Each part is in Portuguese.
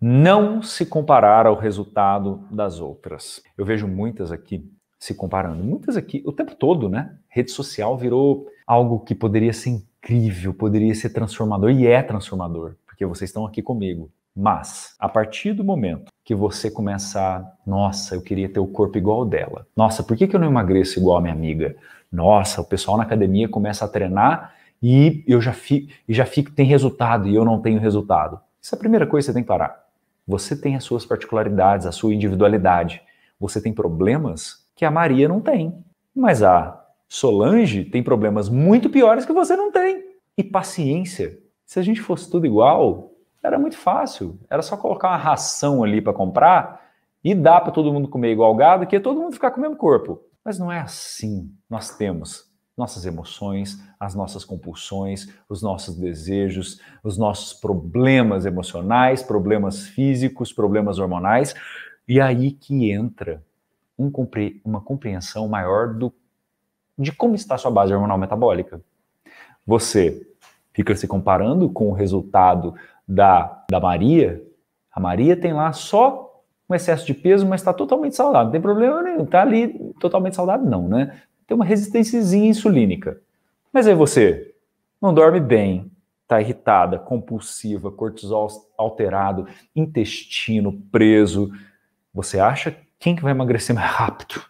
não se comparar ao resultado das outras. Eu vejo muitas aqui se comparando, muitas aqui o tempo todo, né? Rede social virou algo que poderia ser incrível, poderia ser transformador e é transformador, porque vocês estão aqui comigo. Mas a partir do momento que você a, nossa, eu queria ter o corpo igual dela. Nossa, por que, que eu não emagreço igual a minha amiga? Nossa, o pessoal na academia começa a treinar e eu já fico, e já fico tem resultado e eu não tenho resultado. Isso é a primeira coisa que você tem que parar. Você tem as suas particularidades, a sua individualidade. Você tem problemas que a Maria não tem. Mas a Solange tem problemas muito piores que você não tem. E paciência. Se a gente fosse tudo igual, era muito fácil. Era só colocar uma ração ali para comprar e dar para todo mundo comer igual gado, que é todo mundo ficar com o mesmo corpo. Mas não é assim. Nós temos nossas emoções, as nossas compulsões, os nossos desejos, os nossos problemas emocionais, problemas físicos, problemas hormonais. E aí que entra um compre uma compreensão maior do, de como está a sua base hormonal metabólica. Você fica se comparando com o resultado da, da Maria. A Maria tem lá só um excesso de peso, mas está totalmente saudável. Não tem problema nenhum. Está ali totalmente saudável, não, né? tem uma resistênciazinha insulínica. Mas aí você não dorme bem, está irritada, compulsiva, cortisol alterado, intestino preso. Você acha quem que vai emagrecer mais rápido?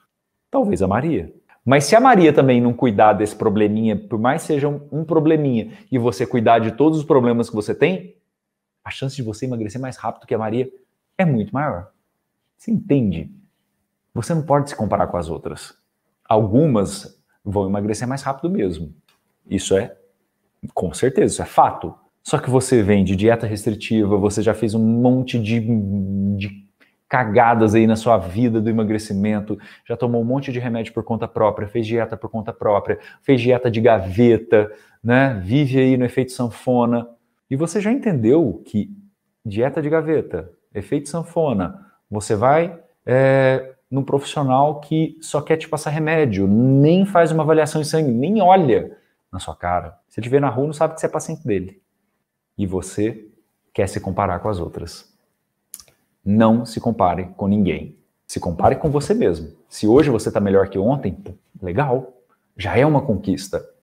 Talvez a Maria. Mas se a Maria também não cuidar desse probleminha, por mais seja um, um probleminha, e você cuidar de todos os problemas que você tem, a chance de você emagrecer mais rápido que a Maria é muito maior. Você entende? Você não pode se comparar com as outras algumas vão emagrecer mais rápido mesmo. Isso é com certeza, isso é fato. Só que você vem de dieta restritiva, você já fez um monte de, de cagadas aí na sua vida do emagrecimento, já tomou um monte de remédio por conta própria, fez dieta por conta própria, fez dieta de gaveta, né? Vive aí no efeito sanfona. E você já entendeu que dieta de gaveta, efeito sanfona, você vai é, num profissional que só quer te passar remédio, nem faz uma avaliação de sangue, nem olha na sua cara. Se ele te vê na rua, não sabe que você é paciente dele. E você quer se comparar com as outras. Não se compare com ninguém. Se compare com você mesmo. Se hoje você está melhor que ontem, legal, já é uma conquista.